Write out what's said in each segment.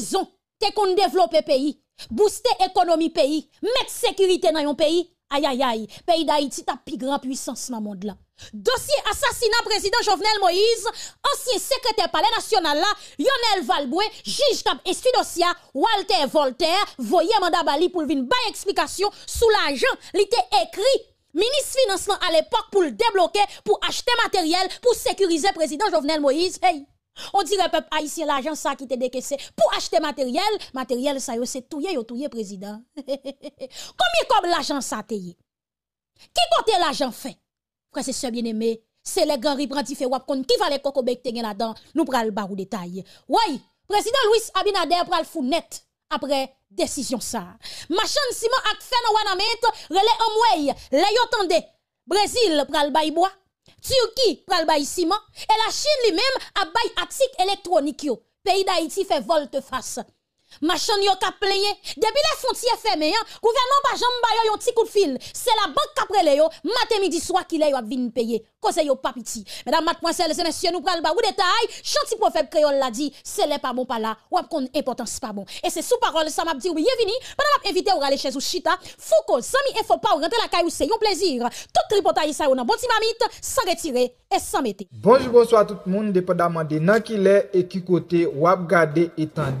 le te kon l'économie, pays, booste économie pays, met sécurité pays, yon aïe, aïe, pays pays d'Haïti ta plus grande puissance monde monde Dossier Dossier assassinat président Jovenel Moïse, ancien secrétaire palais national, la, Yonel Valboué, juge kap estu Walter Voltaire, voye Mandabali pour pou vin bay explication. Sous l'argent, écrit li ministre ministre financement à l'époque pour le débloquer, pour acheter matériel, pour sécuriser président Jovenel Moïse. On dirait peuple haïtien l'argent ça qui te décaissé pour acheter matériel, matériel ça yo c'est touyer yo touyer président. Combien comme l'argent ça payé Qui côté l'argent fait Frère c'est ce bien-aimé, c'est les gari reprendre fait wap qui va les coco bec te là-dedans, nous pral bar ou détail. Oui, président Louis Abinader pral fou net après décision ça. Machan Simon ak fait nan relè en mwey, le yo tende Brésil pral bay bois Turquie pral bay ciment et la Chine lui-même a bay atik électronique Pays d'Haïti fait volte face. Machin yo ka pleye. Depuis les frontières fermées, hein, gouvernement pa jambe ba yon ti coup de fil. C'est la banque kapre le yo, matin midi soir qu'il yo a vinn paye. Kose yo pas petit. Mesdames, mademoiselles et messieurs, nous pral ba ou détail. Chanti prophète créole l'a dit, c'est lè pas bon pas là. Ou kon importance pas bon. Et c'est sous parole ça m'a dit bienvenue. Pendant m'a invité ou rale chez ou chita, fouko sami et faut pas rentrer la caille ou se yon plaisir. Tout tripotaille ça yon nan bon timamite, sans retirer et sans mettre. Bonjour, bonsoir tout le monde, dépendamment de nan kile et qui côté ou ap gade et tande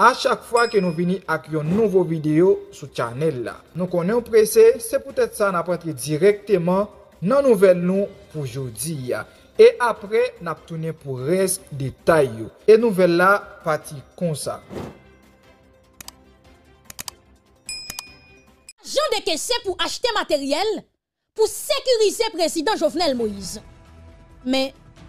A chak fwa ke nou vini ak yon nouvo video sou chanel la. Nou konen prese, se pwetet sa na pwetet direktyman nan nouvel nou pou jodi ya. E apre, na ptounen pou res detay yo. E nouvel la, pati konsa. Joun deke se pou achete materyel pou sekurize prezident Jovenel Moïse. Me...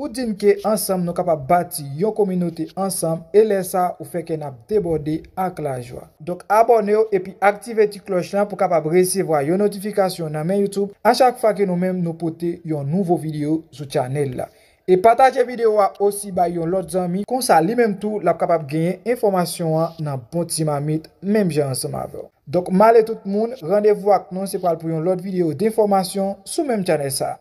Ou din ke ansam nou kapap bati yon kominote ansam e lesa ou feke nap debode ak la jwa. Dok abone yo epi aktive ti kloch lan pou kapap resevo a yon notifikasyon nan men Youtube a chak fa ke nou men nou pote yon nouvo video sou chanel la. E pataje video wa osi ba yon lot zami konsa li menm tou lap kapap genye informasyon an nan poti bon mamit menm gen ansam avyo. Dok male tout moun, randevo ak non sepal pou yon lot video de informasyon sou menm chanel sa.